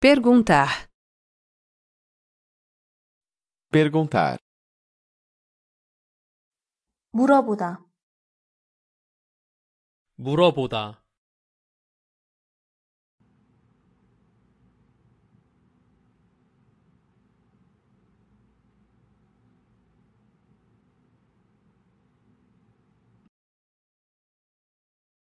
Perguntar. Perguntar. 물어보다. 물어보다.